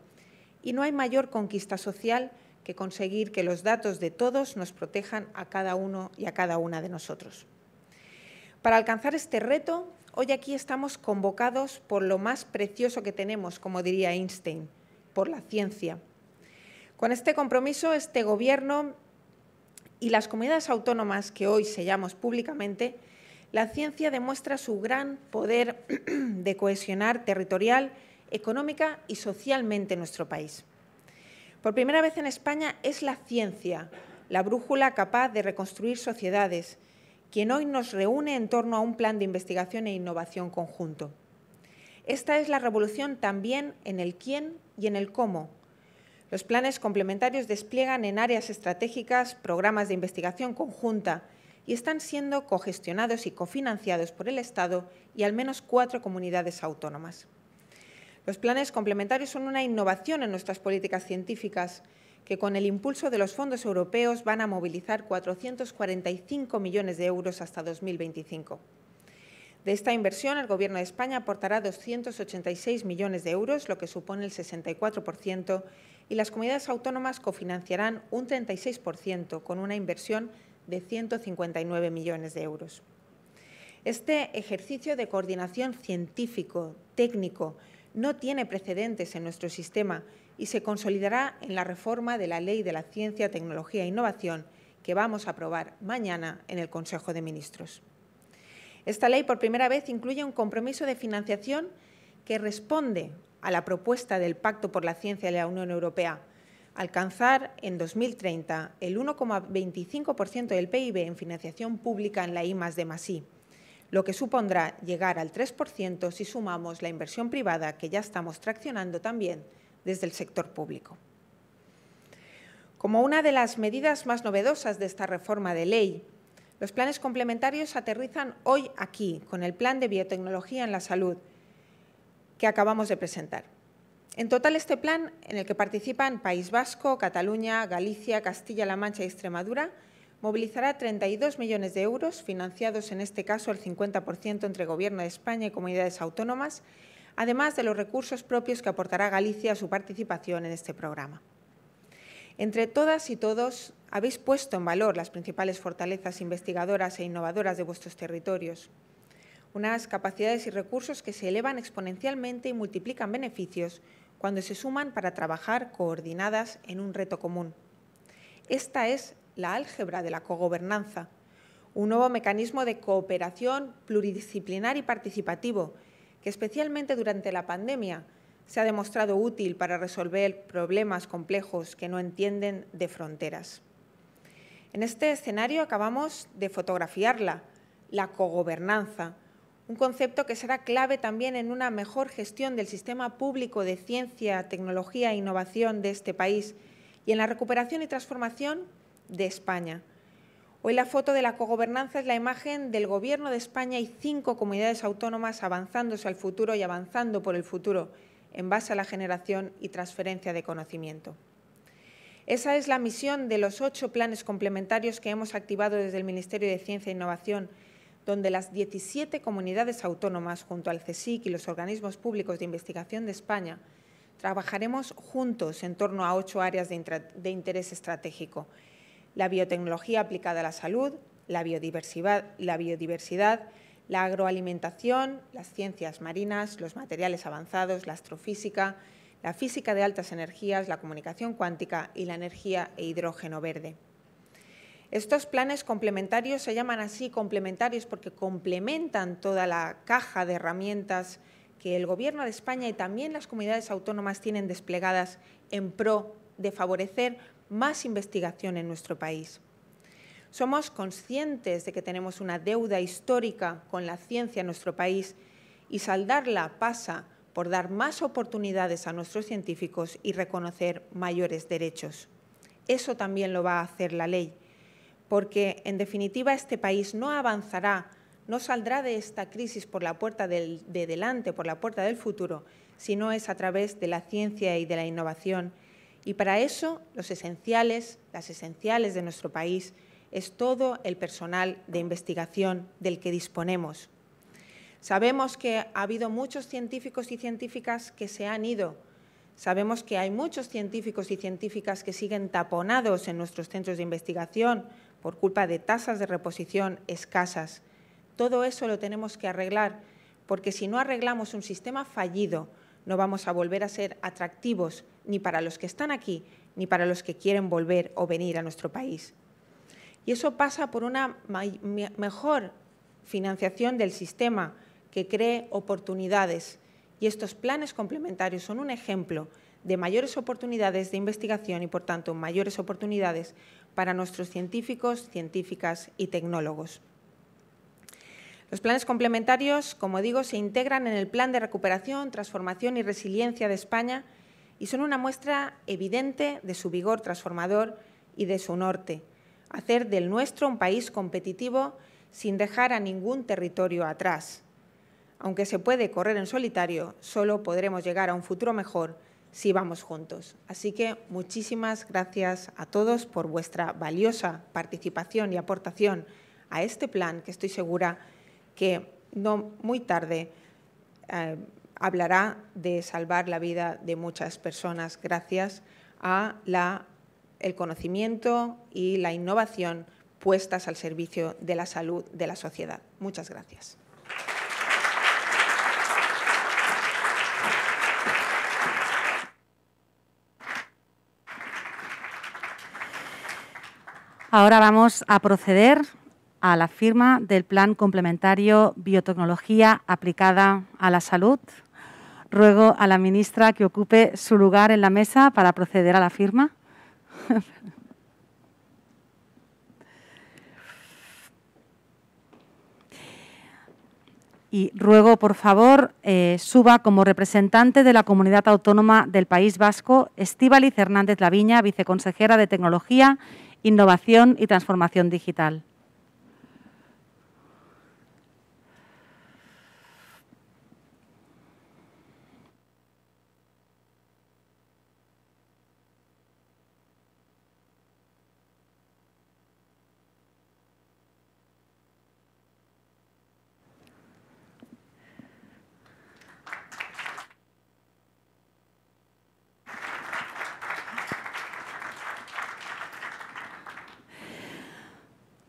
Y no hay mayor conquista social que conseguir que los datos de todos nos protejan a cada uno y a cada una de nosotros. Para alcanzar este reto, hoy aquí estamos convocados por lo más precioso que tenemos, como diría Einstein, por la ciencia. Con este compromiso, este Gobierno y las comunidades autónomas que hoy sellamos públicamente, la ciencia demuestra su gran poder (clears throat) de cohesionar territorial, económica y socialmente nuestro país. Por primera vez en España es la ciencia, la brújula capaz de reconstruir sociedades, quien hoy nos reúne en torno a un plan de investigación e innovación conjunto. Esta es la revolución también en el quién y en el cómo, los planes complementarios despliegan en áreas estratégicas programas de investigación conjunta y están siendo cogestionados y cofinanciados por el Estado y al menos cuatro comunidades autónomas. Los planes complementarios son una innovación en nuestras políticas científicas, que con el impulso de los fondos europeos van a movilizar 445 millones de euros hasta 2025. De esta inversión, el Gobierno de España aportará 286 millones de euros, lo que supone el 64%, y las comunidades autónomas cofinanciarán un 36% con una inversión de 159 millones de euros. Este ejercicio de coordinación científico, técnico, no tiene precedentes en nuestro sistema y se consolidará en la reforma de la Ley de la Ciencia, Tecnología e Innovación que vamos a aprobar mañana en el Consejo de Ministros. Esta ley por primera vez incluye un compromiso de financiación que responde a la propuesta del Pacto por la Ciencia de la Unión Europea, alcanzar en 2030 el 1,25% del PIB en financiación pública en la I D, I, lo que supondrá llegar al 3% si sumamos la inversión privada que ya estamos traccionando también desde el sector público. Como una de las medidas más novedosas de esta reforma de ley, los planes complementarios aterrizan hoy aquí, con el Plan de Biotecnología en la Salud, que acabamos de presentar. En total, este plan, en el que participan País Vasco, Cataluña, Galicia, Castilla-La Mancha y Extremadura, movilizará 32 millones de euros, financiados en este caso el 50% entre Gobierno de España y comunidades autónomas, además de los recursos propios que aportará Galicia a su participación en este programa. Entre todas y todos, habéis puesto en valor las principales fortalezas investigadoras e innovadoras de vuestros territorios, unas capacidades y recursos que se elevan exponencialmente y multiplican beneficios cuando se suman para trabajar coordinadas en un reto común. Esta es la álgebra de la cogobernanza, un nuevo mecanismo de cooperación pluridisciplinar y participativo que especialmente durante la pandemia se ha demostrado útil para resolver problemas complejos que no entienden de fronteras. En este escenario acabamos de fotografiarla, la cogobernanza, un concepto que será clave también en una mejor gestión del sistema público de ciencia, tecnología e innovación de este país y en la recuperación y transformación de España. Hoy la foto de la cogobernanza es la imagen del Gobierno de España y cinco comunidades autónomas avanzándose al futuro y avanzando por el futuro en base a la generación y transferencia de conocimiento. Esa es la misión de los ocho planes complementarios que hemos activado desde el Ministerio de Ciencia e Innovación donde las 17 comunidades autónomas, junto al CSIC y los organismos públicos de investigación de España, trabajaremos juntos en torno a ocho áreas de, interés estratégico. La biotecnología aplicada a la salud, la biodiversidad, la biodiversidad, la agroalimentación, las ciencias marinas, los materiales avanzados, la astrofísica, la física de altas energías, la comunicación cuántica y la energía e hidrógeno verde. Estos planes complementarios se llaman así complementarios porque complementan toda la caja de herramientas que el Gobierno de España y también las comunidades autónomas tienen desplegadas en pro de favorecer más investigación en nuestro país. Somos conscientes de que tenemos una deuda histórica con la ciencia en nuestro país y saldarla pasa por dar más oportunidades a nuestros científicos y reconocer mayores derechos. Eso también lo va a hacer la ley porque en definitiva este país no avanzará, no saldrá de esta crisis por la puerta de delante, por la puerta del futuro, sino es a través de la ciencia y de la innovación. Y para eso los esenciales, las esenciales de nuestro país, es todo el personal de investigación del que disponemos. Sabemos que ha habido muchos científicos y científicas que se han ido. Sabemos que hay muchos científicos y científicas que siguen taponados en nuestros centros de investigación, por culpa de tasas de reposición escasas. Todo eso lo tenemos que arreglar, porque si no arreglamos un sistema fallido, no vamos a volver a ser atractivos ni para los que están aquí, ni para los que quieren volver o venir a nuestro país. Y eso pasa por una mejor financiación del sistema que cree oportunidades. Y estos planes complementarios son un ejemplo de mayores oportunidades de investigación y, por tanto, mayores oportunidades para nuestros científicos, científicas y tecnólogos. Los planes complementarios, como digo, se integran en el Plan de Recuperación, Transformación y Resiliencia de España y son una muestra evidente de su vigor transformador y de su norte, hacer del nuestro un país competitivo sin dejar a ningún territorio atrás. Aunque se puede correr en solitario, solo podremos llegar a un futuro mejor si vamos juntos. Así que muchísimas gracias a todos por vuestra valiosa participación y aportación a este plan que estoy segura que no muy tarde eh, hablará de salvar la vida de muchas personas gracias a la, el conocimiento y la innovación puestas al servicio de la salud de la sociedad. Muchas gracias. Ahora vamos a proceder a la firma del Plan Complementario Biotecnología aplicada a la salud. Ruego a la ministra que ocupe su lugar en la mesa para proceder a la firma. y ruego, por favor, eh, suba como representante de la comunidad autónoma del País Vasco Estíbaliz Hernández Laviña, viceconsejera de Tecnología innovación y transformación digital.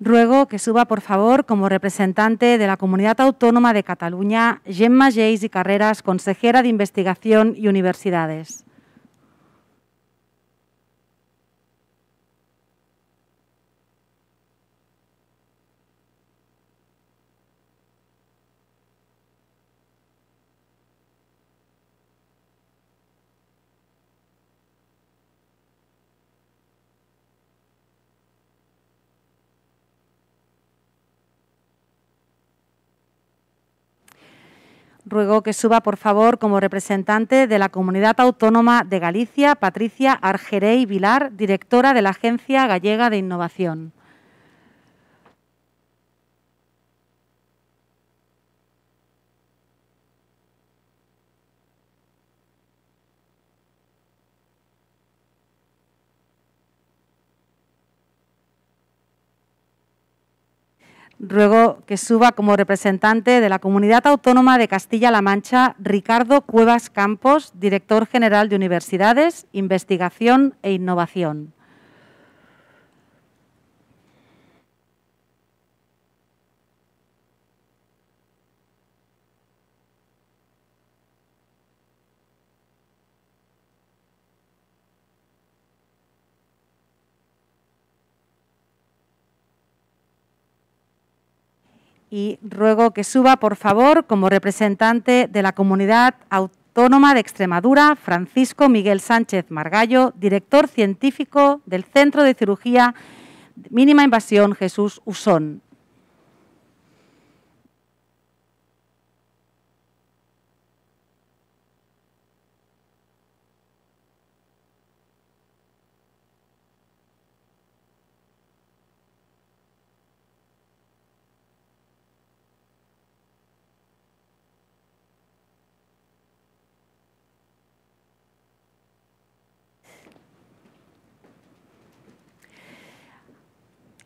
Ruego que suba, por favor, como representante de la Comunidad Autónoma de Cataluña, Gemma Geis y Carreras, consejera de Investigación y Universidades. ruego que suba, por favor, como representante de la Comunidad Autónoma de Galicia, Patricia Argerey Vilar, directora de la Agencia Gallega de Innovación. Ruego que suba como representante de la Comunidad Autónoma de Castilla-La Mancha Ricardo Cuevas Campos, director general de Universidades, Investigación e Innovación. y ruego que suba, por favor, como representante de la comunidad autónoma de Extremadura, Francisco Miguel Sánchez Margallo, director científico del Centro de Cirugía Mínima Invasión Jesús Usón.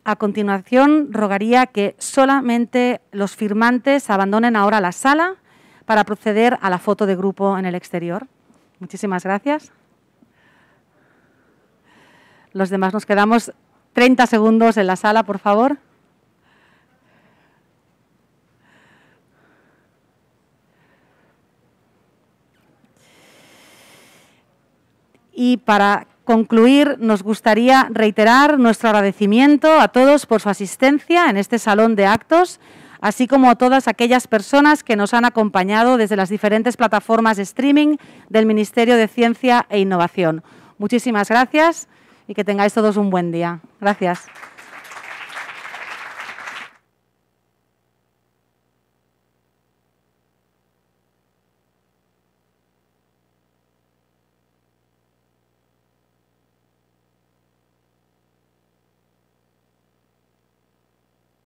A continuación, rogaría que solamente los firmantes abandonen ahora la sala para proceder a la foto de grupo en el exterior. Muchísimas gracias. Los demás nos quedamos 30 segundos en la sala, por favor. Y para concluir, nos gustaría reiterar nuestro agradecimiento a todos por su asistencia en este salón de actos, así como a todas aquellas personas que nos han acompañado desde las diferentes plataformas de streaming del Ministerio de Ciencia e Innovación. Muchísimas gracias y que tengáis todos un buen día. Gracias.